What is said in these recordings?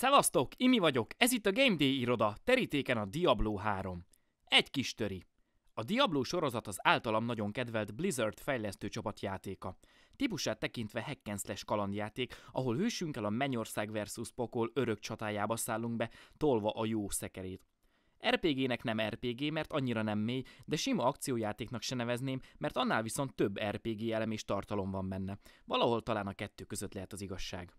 Szevasztok, Imi vagyok, ez itt a Game Day iroda, terítéken a Diablo 3. Egy kis töri. A Diablo sorozat az általam nagyon kedvelt Blizzard fejlesztő csapatjátéka. Típusát tekintve hackenszles kalandjáték, ahol hősünkkel a Mennyország versus Pokol örök csatájába szállunk be, tolva a jó szekerét. RPG-nek nem RPG, mert annyira nem mély, de sima akciójátéknak se nevezném, mert annál viszont több RPG elem és tartalom van benne. Valahol talán a kettő között lehet az igazság.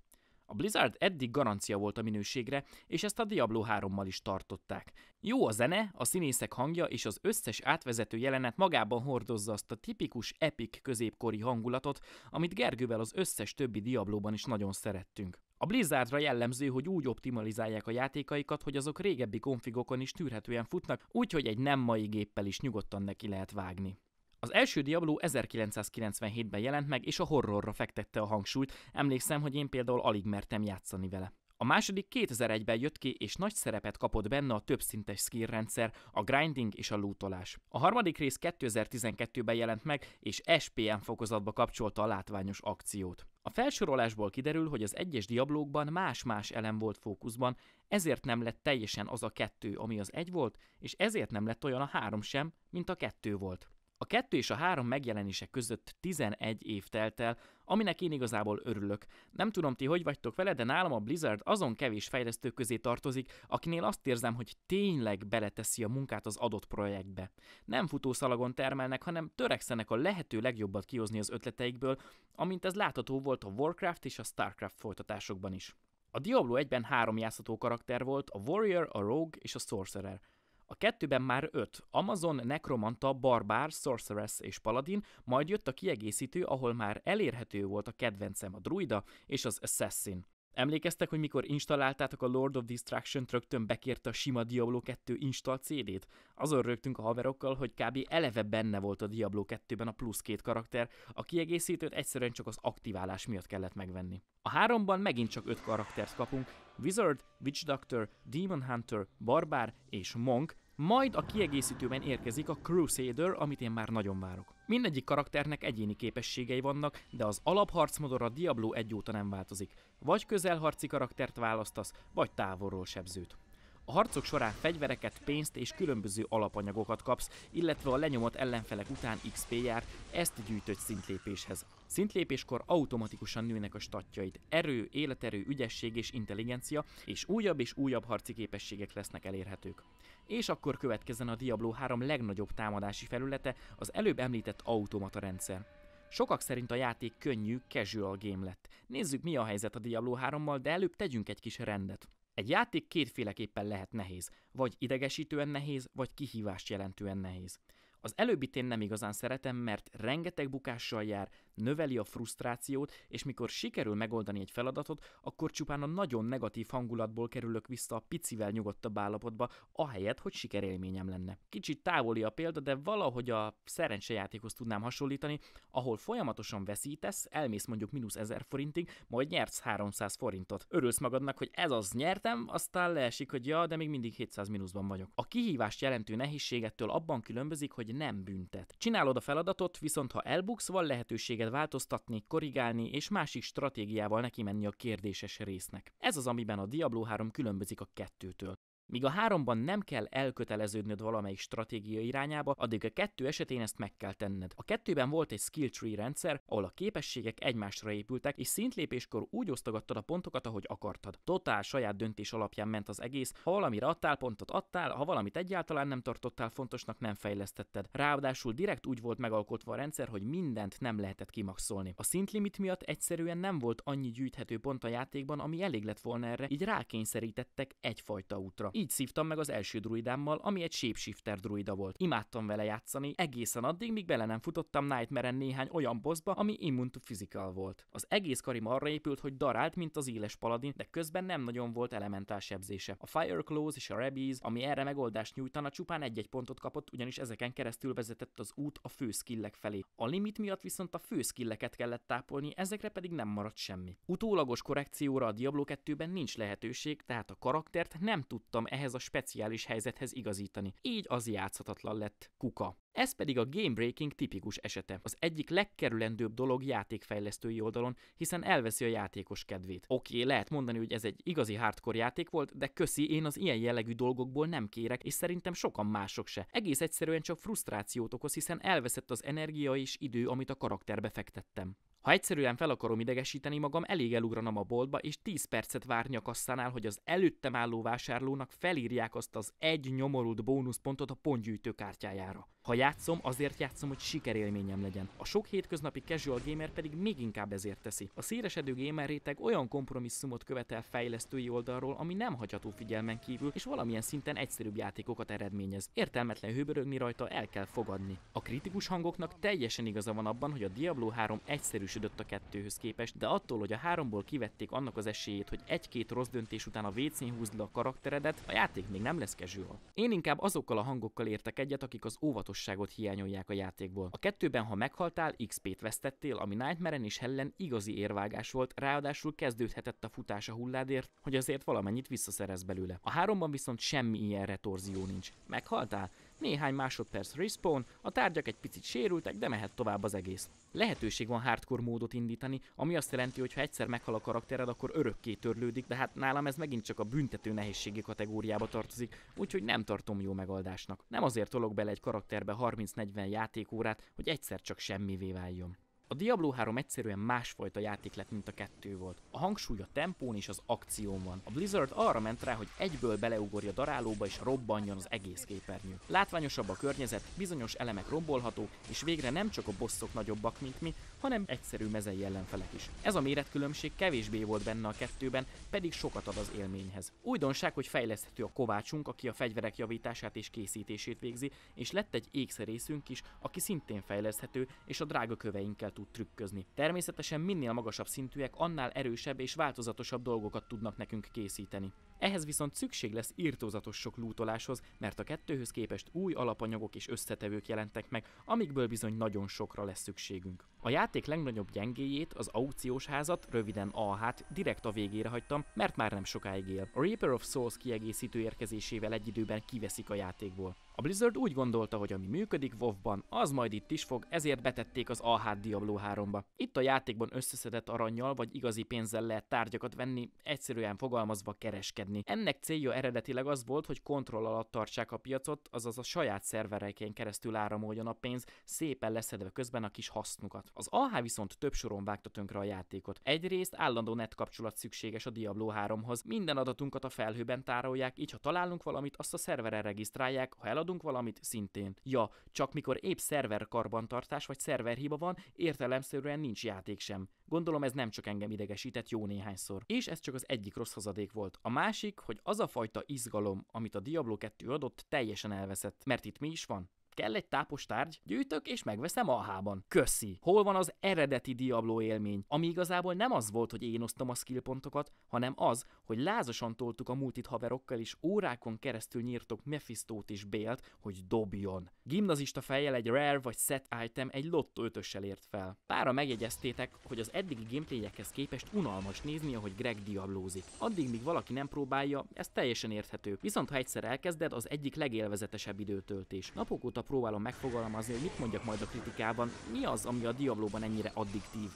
A Blizzard eddig garancia volt a minőségre, és ezt a Diablo 3-mal is tartották. Jó a zene, a színészek hangja és az összes átvezető jelenet magában hordozza azt a tipikus epic középkori hangulatot, amit Gergővel az összes többi Diablóban is nagyon szerettünk. A Blizzardra jellemző, hogy úgy optimalizálják a játékaikat, hogy azok régebbi konfigokon is tűrhetően futnak, úgyhogy egy nem mai géppel is nyugodtan neki lehet vágni. Az első Diablo 1997-ben jelent meg, és a horrorra fektette a hangsúlyt, emlékszem, hogy én például alig mertem játszani vele. A második 2001-ben jött ki, és nagy szerepet kapott benne a többszintes skill rendszer, a grinding és a lootolás. A harmadik rész 2012-ben jelent meg, és SPM fokozatba kapcsolta a látványos akciót. A felsorolásból kiderül, hogy az egyes diablókban más-más elem volt fókuszban, ezért nem lett teljesen az a kettő, ami az egy volt, és ezért nem lett olyan a három sem, mint a kettő volt. A kettő és a három megjelenése között 11 év telt el, aminek én igazából örülök. Nem tudom ti, hogy vagytok vele, de nálam a Blizzard azon kevés fejlesztő közé tartozik, akinél azt érzem, hogy tényleg beleteszi a munkát az adott projektbe. Nem futószalagon termelnek, hanem törekszenek a lehető legjobbat kihozni az ötleteikből, amint ez látható volt a Warcraft és a Starcraft folytatásokban is. A Diablo 1-ben három játszható karakter volt, a Warrior, a Rogue és a Sorcerer – a kettőben már öt, Amazon, Necromanta, Barbár, Sorceress és Paladin, majd jött a kiegészítő, ahol már elérhető volt a kedvencem a druida és az Assassin. Emlékeztek, hogy mikor installáltátok a Lord of Destruction rögtön bekérte a sima Diablo 2 install CD-t? Azon rögtünk a haverokkal, hogy kb. eleve benne volt a Diablo 2-ben a plusz két karakter, a kiegészítőt egyszerűen csak az aktiválás miatt kellett megvenni. A háromban megint csak öt karaktert kapunk, Wizard, Witch Doctor, Demon Hunter, Barbár és Monk, majd a kiegészítőben érkezik a Crusader, amit én már nagyon várok. Mindegyik karakternek egyéni képességei vannak, de az alapharcmodor a Diablo 1 óta nem változik. Vagy közelharci karaktert választasz, vagy távolról sebzőt. A harcok során fegyvereket, pénzt és különböző alapanyagokat kapsz, illetve a lenyomott ellenfelek után XP jár, ezt gyűjtött szintlépéshez. Szintlépéskor automatikusan nőnek a statjaid. Erő, életerő, ügyesség és intelligencia, és újabb és újabb harci képességek lesznek elérhetők. És akkor következzen a Diablo 3 legnagyobb támadási felülete, az előbb említett automata rendszer. Sokak szerint a játék könnyű, casual game lett. Nézzük mi a helyzet a Diablo 3-mal, de előbb tegyünk egy kis rendet. Egy játék kétféleképpen lehet nehéz, vagy idegesítően nehéz, vagy kihívást jelentően nehéz. Az előbbit én nem igazán szeretem, mert rengeteg bukással jár, növeli a frusztrációt, és mikor sikerül megoldani egy feladatot, akkor csupán a nagyon negatív hangulatból kerülök vissza a picivel nyugodtabb állapotba, ahelyett, hogy sikerélményem lenne. Kicsit távoli a példa, de valahogy a szerencsejátékhoz tudnám hasonlítani, ahol folyamatosan veszítesz, elmész mondjuk mínusz 1000 forintig, majd nyersz 300 forintot. Örülsz magadnak, hogy ez az nyertem, aztán leesik, hogy ja, de még mindig 700 mínuszban vagyok. A kihívást jelentő nehézségettől abban különbözik, hogy nem büntet. Csinálod a feladatot, viszont ha elbuksz, van lehetőséged kell változtatni, korrigálni és másik stratégiával neki menni a kérdéses résznek. Ez az, amiben a Diablo 3 különbözik a kettőtől. Míg a háromban nem kell elköteleződnöd valamelyik stratégia irányába, addig a kettő esetén ezt meg kell tenned. A kettőben volt egy skill tree rendszer, ahol a képességek egymásra épültek, és szintlépéskor úgy osztogattad a pontokat, ahogy akartad. Totál saját döntés alapján ment az egész, ha valamire adtál pontot, adtál, ha valamit egyáltalán nem tartottál fontosnak, nem fejlesztetted. Ráadásul direkt úgy volt megalkotva a rendszer, hogy mindent nem lehetett kimaxolni. A szintlimit miatt egyszerűen nem volt annyi gyűjthető pont a játékban, ami elég lett volna erre, így rákényszerítettek egyfajta útra. Így szívtam meg az első druidámmal, ami egy shapeshifter druida volt. Imádtam vele játszani egészen addig, míg bele nem futottam Nightmare-en néhány olyan bossba, ami immun to physical volt. Az egész karim arra épült, hogy darált, mint az éles paladin, de közben nem nagyon volt elementál sebzése. A Fireclaws és a Rabbies, ami erre megoldást nyújtana, csupán egy-egy pontot kapott, ugyanis ezeken keresztül vezetett az út a fő skillek felé. A limit miatt viszont a fő skilleket kellett tápolni, ezekre pedig nem maradt semmi. Utólagos korrekcióra a Diablo 2-ben nincs lehetőség, tehát a karaktert nem tudtam ehhez a speciális helyzethez igazítani. Így az játszhatatlan lett kuka. Ez pedig a game breaking tipikus esete. Az egyik legkerülendőbb dolog játékfejlesztői oldalon, hiszen elveszi a játékos kedvét. Oké, okay, lehet mondani, hogy ez egy igazi hardcore játék volt, de köszi, én az ilyen jellegű dolgokból nem kérek, és szerintem sokan mások se. Egész egyszerűen csak frusztrációt okoz, hiszen elveszett az energia és idő, amit a karakterbe fektettem. Ha egyszerűen fel akarom idegesíteni magam, elég elugranom a boltba, és 10 percet várni a kasszánál, hogy az előttem álló vásárlónak felírják azt az egy nyomorult bónuszpontot a pontgyűjtő kártyájára. Ha játszom, azért játszom, hogy sikerélményem legyen. A sok hétköznapi casual gamer pedig még inkább ezért teszi. A szélesedő gamer réteg olyan kompromisszumot követel fejlesztői oldalról, ami nem hagyható figyelmen kívül, és valamilyen szinten egyszerűbb játékokat eredményez. Értelmetlen hőbörögni rajta el kell fogadni. A kritikus hangoknak teljesen igaza van abban, hogy a Diablo 3 egyszerűsödött a kettőhöz képest, de attól, hogy a háromból kivették annak az esélyét, hogy egy-két rossz döntés után a wc húzd le a karakteredet, a játék még nem lesz casual. Én inkább azokkal a hangokkal értek egyet, akik az óvatosság gyilkosságot hiányolják a játékból. A kettőben, ha meghaltál, XP-t vesztettél, ami Nightmare-en és Hellen igazi érvágás volt, ráadásul kezdődhetett a futás a hulládért, hogy azért valamennyit visszaszerez belőle. A háromban viszont semmi ilyen retorzió nincs. Meghaltál? néhány másodperc respawn, a tárgyak egy picit sérültek, de mehet tovább az egész. Lehetőség van hardcore módot indítani, ami azt jelenti, hogy ha egyszer meghal a karaktered, akkor örökké törlődik, de hát nálam ez megint csak a büntető nehézségi kategóriába tartozik, úgyhogy nem tartom jó megoldásnak. Nem azért tolok bele egy karakterbe 30-40 játékórát, hogy egyszer csak semmivé váljon. A Diablo 3 egyszerűen másfajta játék lett, mint a kettő volt. A hangsúly a tempón és az akción van. A Blizzard arra ment rá, hogy egyből beleugorja darálóba és robbanjon az egész képernyő. Látványosabb a környezet, bizonyos elemek rombolható, és végre nem csak a bosszok nagyobbak, mint mi, hanem egyszerű mezei ellenfelek is. Ez a méretkülönbség kevésbé volt benne a kettőben, pedig sokat ad az élményhez. Újdonság, hogy fejleszthető a kovácsunk, aki a fegyverek javítását és készítését végzi, és lett egy ékszerészünk is, aki szintén fejleszthető, és a drága köveinkkel tud trükközni. Természetesen minél magasabb szintűek, annál erősebb és változatosabb dolgokat tudnak nekünk készíteni. Ehhez viszont szükség lesz írtózatos sok lútoláshoz, mert a kettőhöz képest új alapanyagok és összetevők jelentek meg, amikből bizony nagyon sokra lesz szükségünk. A játék legnagyobb gyengéjét, az aukciós házat, röviden AH-t direkt a végére hagytam, mert már nem sokáig él. A Reaper of Souls kiegészítő érkezésével egy időben kiveszik a játékból. A Blizzard úgy gondolta, hogy ami működik WoW-ban, az majd itt is fog, ezért betették az ah Diablo 3-ba. Itt a játékban összeszedett aranyjal vagy igazi pénzzel lehet tárgyakat venni, egyszerűen fogalmazva kereskedni. Ennek célja eredetileg az volt, hogy kontroll alatt tartsák a piacot, azaz a saját szervereiken keresztül áramoljon a pénz, szépen leszedve közben a kis hasznukat. Az AH viszont több soron vágta tönkre a játékot. Egyrészt állandó net kapcsolat szükséges a Diablo 3-hoz. Minden adatunkat a felhőben tárolják, így ha találunk valamit, azt a szerveren regisztrálják, ha eladunk valamit, szintén. Ja, csak mikor épp szerver karbantartás vagy szerverhiba van, értelemszerűen nincs játék sem. Gondolom ez nem csak engem idegesített jó néhányszor. És ez csak az egyik rossz hozadék volt. A másik, hogy az a fajta izgalom, amit a Diablo 2 adott, teljesen elveszett. Mert itt mi is van? Kell egy tápos tárgy, gyűjtök és megveszem alhában. Köszi. Hol van az eredeti Diablo élmény, ami igazából nem az volt, hogy én osztom a skillpontokat, hanem az, hogy lázasan toltuk a multit haverokkal és órákon keresztül nyírtok Mephistót és Bélt, hogy dobjon. Gimnazista fejjel egy rare vagy set item egy lotto ötössel ért fel. Pára megjegyeztétek, hogy az eddigi gameplayekhez képest unalmas nézni, ahogy Greg diablózik. Addig, míg valaki nem próbálja, ez teljesen érthető. Viszont ha egyszer elkezded, az egyik legélvezetesebb időtöltés. Napok óta azóta próbálom megfogalmazni, hogy mit mondjak majd a kritikában, mi az, ami a Diablo-ban ennyire addiktív.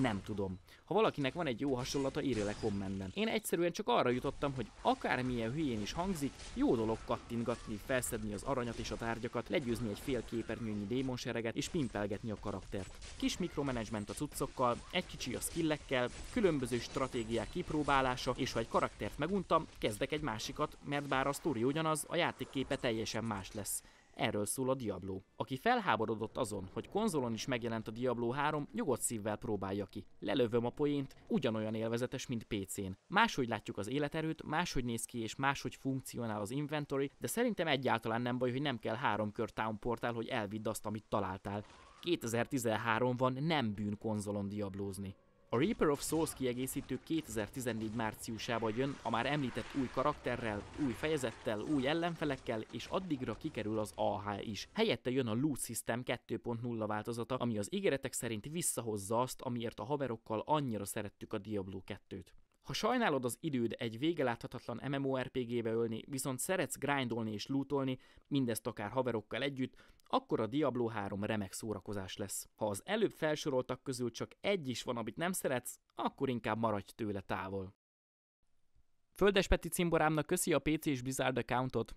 Nem tudom. Ha valakinek van egy jó hasonlata, írja le kommentben. Én egyszerűen csak arra jutottam, hogy akármilyen hülyén is hangzik, jó dolog kattingatni, felszedni az aranyat és a tárgyakat, legyőzni egy fél képernyőnyi démonsereget és pimpelgetni a karaktert. Kis mikromanagement a cuccokkal, egy kicsi a skillekkel, különböző stratégiák kipróbálása, és ha egy karaktert meguntam, kezdek egy másikat, mert bár a sztori ugyanaz, a játékképe teljesen más lesz. Erről szól a Diablo. Aki felháborodott azon, hogy konzolon is megjelent a Diablo 3, nyugodt szívvel próbálja ki. Lelövöm a poént, ugyanolyan élvezetes, mint PC-n. Máshogy látjuk az életerőt, máshogy néz ki és máshogy funkcionál az inventory, de szerintem egyáltalán nem baj, hogy nem kell három kör town portál, hogy elvidd azt, amit találtál. 2013 van, nem bűn konzolon diablózni. A Reaper of Souls kiegészítő 2014 márciusában jön a már említett új karakterrel, új fejezettel, új ellenfelekkel, és addigra kikerül az AH is. Helyette jön a Loot System 2.0 változata, ami az ígéretek szerint visszahozza azt, amiért a haverokkal annyira szerettük a Diablo 2-t. Ha sajnálod az időd egy vége láthatatlan MMORPG-be ölni, viszont szeretsz grindolni és lootolni, mindezt akár haverokkal együtt, akkor a Diablo 3 remek szórakozás lesz. Ha az előbb felsoroltak közül csak egy is van, amit nem szeretsz, akkor inkább maradj tőle távol. Földes Peti cimborámnak köszi a PC és Blizzard accountot,